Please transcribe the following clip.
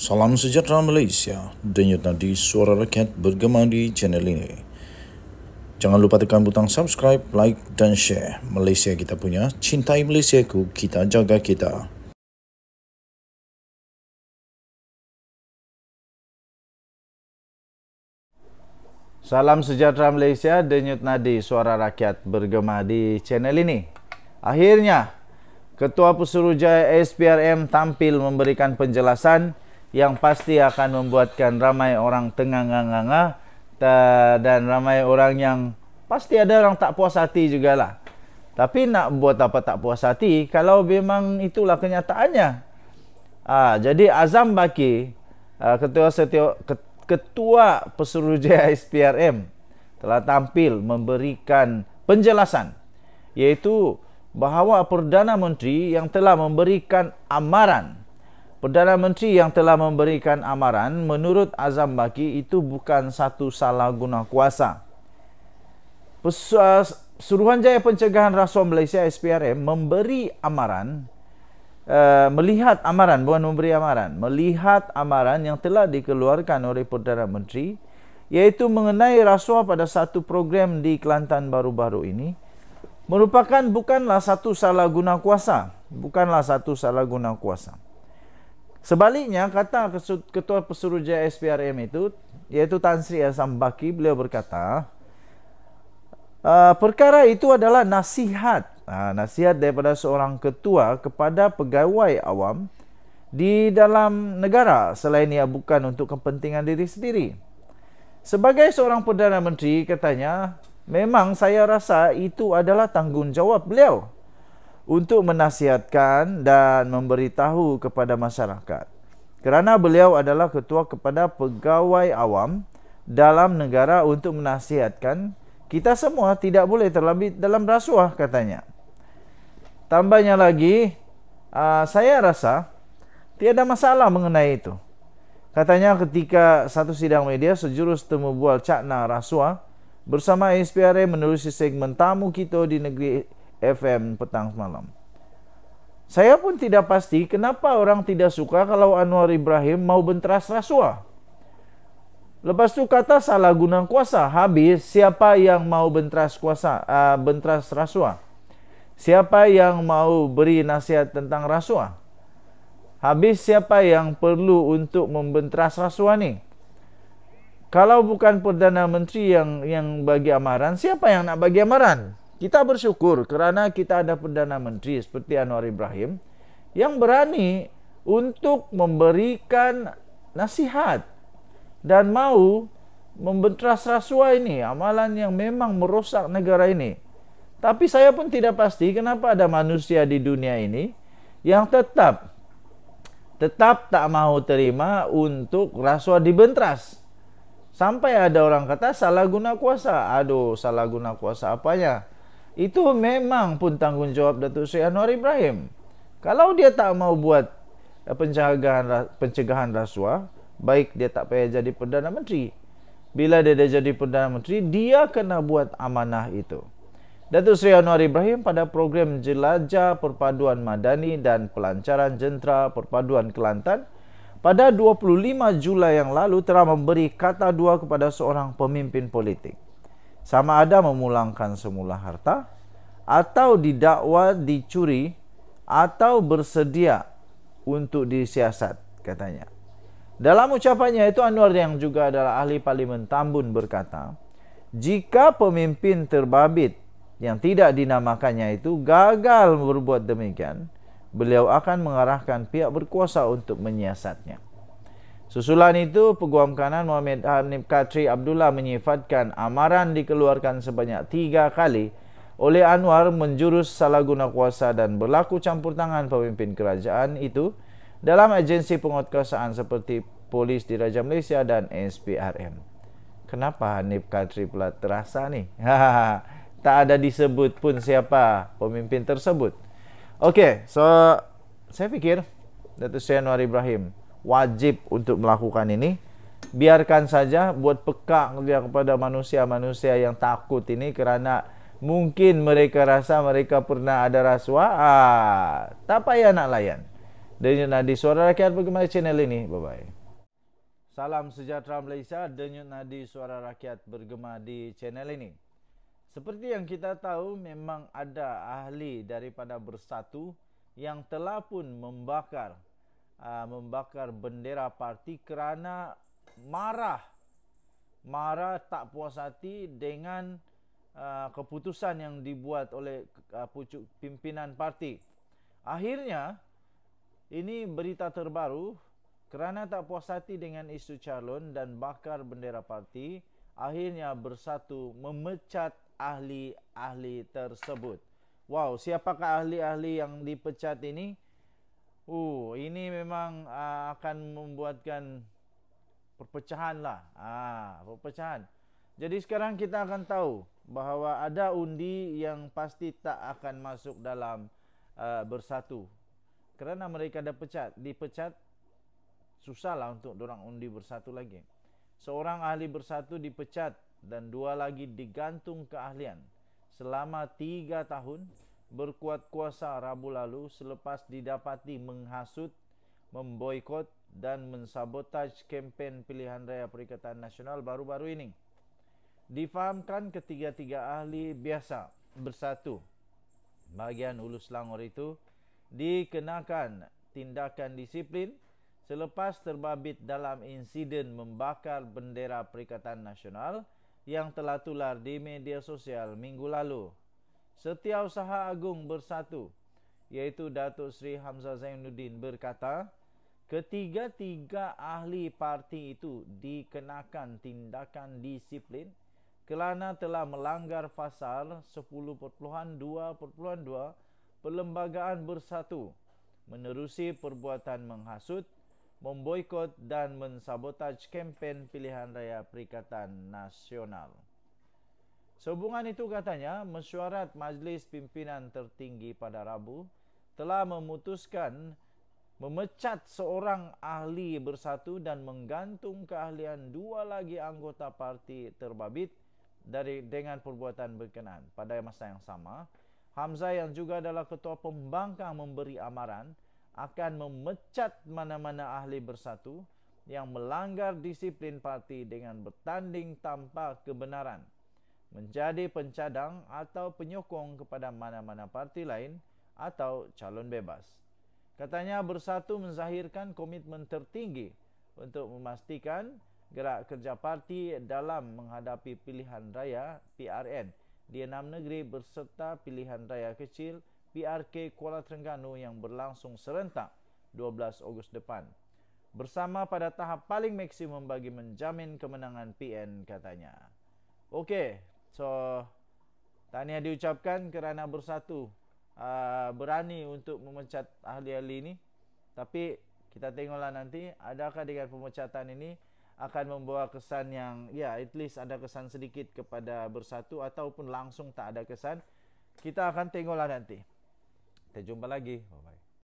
Salam sejahtera Malaysia. Denyut nadi suara rakyat bergema di channel ini. Jangan lupa tekan butang subscribe, like dan share. Malaysia kita punya, cintai Malaysia ku, kita jaga kita. Salam sejahtera Malaysia, denyut nadi suara rakyat bergema di channel ini. Akhirnya, Ketua Pesuruhjaya SPRM tampil memberikan penjelasan yang pasti akan membuatkan ramai orang tengang-ganga dan ramai orang yang pasti ada orang tak puas hati jugalah. Tapi nak buat apa tak puas hati kalau memang itulah kenyataannya. Ah, jadi Azam Baki, ah, ketua setio, ketua Pesuruhjaya SPRM telah tampil memberikan penjelasan iaitu bahawa Perdana Menteri yang telah memberikan amaran Perdana Menteri yang telah memberikan amaran menurut Azam Baki itu bukan satu salah guna kuasa. Suruhanjaya Pencegahan Rasuah Malaysia SPRM memberi amaran uh, melihat amaran bukan memberi amaran melihat amaran yang telah dikeluarkan oleh Perdana Menteri iaitu mengenai rasuah pada satu program di Kelantan baru-baru ini merupakan bukanlah satu salah guna kuasa bukanlah satu salah guna kuasa Sebaliknya kata Ketua Pesuruhjaya SPRM itu iaitu Tan Sri Azam Baki beliau berkata ah, perkara itu adalah nasihat ah, nasihat daripada seorang ketua kepada pegawai awam di dalam negara selain ia bukan untuk kepentingan diri sendiri. Sebagai seorang Perdana Menteri katanya memang saya rasa itu adalah tanggungjawab beliau untuk menasihatkan dan memberitahu kepada masyarakat. Kerana beliau adalah ketua kepada pegawai awam dalam negara untuk menasihatkan, kita semua tidak boleh terlebih dalam rasuah katanya. Tambahnya lagi, uh, saya rasa tiada masalah mengenai itu. Katanya ketika satu sidang media sejurus temu bual cakna rasuah bersama SPRM menulis segmen tamu kita di negeri FM petang semalam. Saya pun tidak pasti kenapa orang tidak suka kalau Anwar Ibrahim mau bentras rasuah. Lepas itu kata salah guna kuasa habis siapa yang mau bentras kuasa uh, ah, benteras rasuah? Siapa yang mau beri nasihat tentang rasuah? Habis siapa yang perlu untuk membentras rasuah ni? Kalau bukan Perdana Menteri yang yang bagi amaran, siapa yang nak bagi amaran? Kita bersyukur kerana kita ada Perdana Menteri seperti Anwar Ibrahim yang berani untuk memberikan nasihat dan mau membentras rasuah ini, amalan yang memang merosak negara ini. Tapi saya pun tidak pasti kenapa ada manusia di dunia ini yang tetap tetap tak mau terima untuk rasuah dibentras. Sampai ada orang kata salah guna kuasa. Aduh, salah guna kuasa apanya? Itu memang pun tanggungjawab Datuk Seri Anwar Ibrahim. Kalau dia tak mau buat eh, penjagaan pencegahan rasuah, baik dia tak payah jadi Perdana Menteri. Bila dia dah jadi Perdana Menteri, dia kena buat amanah itu. Datuk Seri Anwar Ibrahim pada program Jelajah Perpaduan Madani dan Pelancaran Jentera Perpaduan Kelantan pada 25 Julai yang lalu telah memberi kata dua kepada seorang pemimpin politik sama ada memulangkan semula harta atau didakwa dicuri atau bersedia untuk disiasat katanya. Dalam ucapannya itu Anwar yang juga adalah ahli parlimen Tambun berkata, jika pemimpin terbabit yang tidak dinamakannya itu gagal berbuat demikian, beliau akan mengarahkan pihak berkuasa untuk menyiasatnya. Susulan itu, Peguam Kanan Muhammad Hanif Katri Abdullah menyifatkan amaran dikeluarkan sebanyak tiga kali oleh Anwar menjurus salah guna kuasa dan berlaku campur tangan pemimpin kerajaan itu dalam agensi penguatkuasaan seperti Polis di Raja Malaysia dan SPRM. Kenapa Hanif Katri pula terasa ni? tak ada disebut pun siapa pemimpin tersebut. Okey, so saya fikir Datuk Syed Anwar Ibrahim, wajib untuk melakukan ini. Biarkan saja buat peka dia kepada manusia-manusia yang takut ini kerana mungkin mereka rasa mereka pernah ada rasuah. Ah, tak payah nak layan. Denyut Nadi Suara Rakyat bagaimana channel ini? Bye-bye. Salam sejahtera Malaysia. Denyut Nadi Suara Rakyat bergema di channel ini. Seperti yang kita tahu memang ada ahli daripada bersatu yang telah pun membakar Ah, membakar bendera parti kerana marah marah tak puas hati dengan uh, keputusan yang dibuat oleh uh, pucuk pimpinan parti akhirnya ini berita terbaru kerana tak puas hati dengan isu calon dan bakar bendera parti akhirnya bersatu memecat ahli-ahli tersebut wow siapakah ahli-ahli yang dipecat ini Uh, ini memang uh, akan membuatkan perpecahan lah. Ah, perpecahan. Jadi sekarang kita akan tahu bahawa ada undi yang pasti tak akan masuk dalam uh, bersatu. Kerana mereka dah pecat. Dipecat, susahlah untuk orang undi bersatu lagi. Seorang ahli bersatu dipecat dan dua lagi digantung keahlian selama tiga tahun berkuat kuasa Rabu lalu selepas didapati menghasut, memboikot dan mensabotaj kempen pilihan raya Perikatan Nasional baru-baru ini. Difahamkan ketiga-tiga ahli biasa bersatu bahagian Ulu Selangor itu dikenakan tindakan disiplin selepas terbabit dalam insiden membakar bendera Perikatan Nasional yang telah tular di media sosial minggu lalu. Setiausaha Agung Bersatu iaitu Datuk Seri Hamzah Zainuddin berkata ketiga-tiga ahli parti itu dikenakan tindakan disiplin kerana telah melanggar pasal 10.2.2 Perlembagaan Bersatu menerusi perbuatan menghasut, memboikot dan mensabotaj kempen pilihan raya Perikatan Nasional. Sehubungan itu katanya, mesyuarat Majlis Pimpinan Tertinggi pada Rabu telah memutuskan memecat seorang ahli bersatu dan menggantung keahlian dua lagi anggota parti terbabit dari dengan perbuatan berkenaan. Pada masa yang sama, Hamzah yang juga adalah ketua pembangkang memberi amaran akan memecat mana-mana ahli bersatu yang melanggar disiplin parti dengan bertanding tanpa kebenaran menjadi pencadang atau penyokong kepada mana-mana parti lain atau calon bebas. Katanya bersatu menzahirkan komitmen tertinggi untuk memastikan gerak kerja parti dalam menghadapi pilihan raya PRN di enam negeri berserta pilihan raya kecil PRK Kuala Terengganu yang berlangsung serentak 12 Ogos depan. Bersama pada tahap paling maksimum bagi menjamin kemenangan PN katanya. Okey, So tahniah diucapkan kerana bersatu uh, berani untuk memecat ahli-ahli ini. Tapi kita tengoklah nanti adakah dengan pemecatan ini akan membawa kesan yang ya at least ada kesan sedikit kepada bersatu ataupun langsung tak ada kesan. Kita akan tengoklah nanti. Kita jumpa lagi. Bye bye.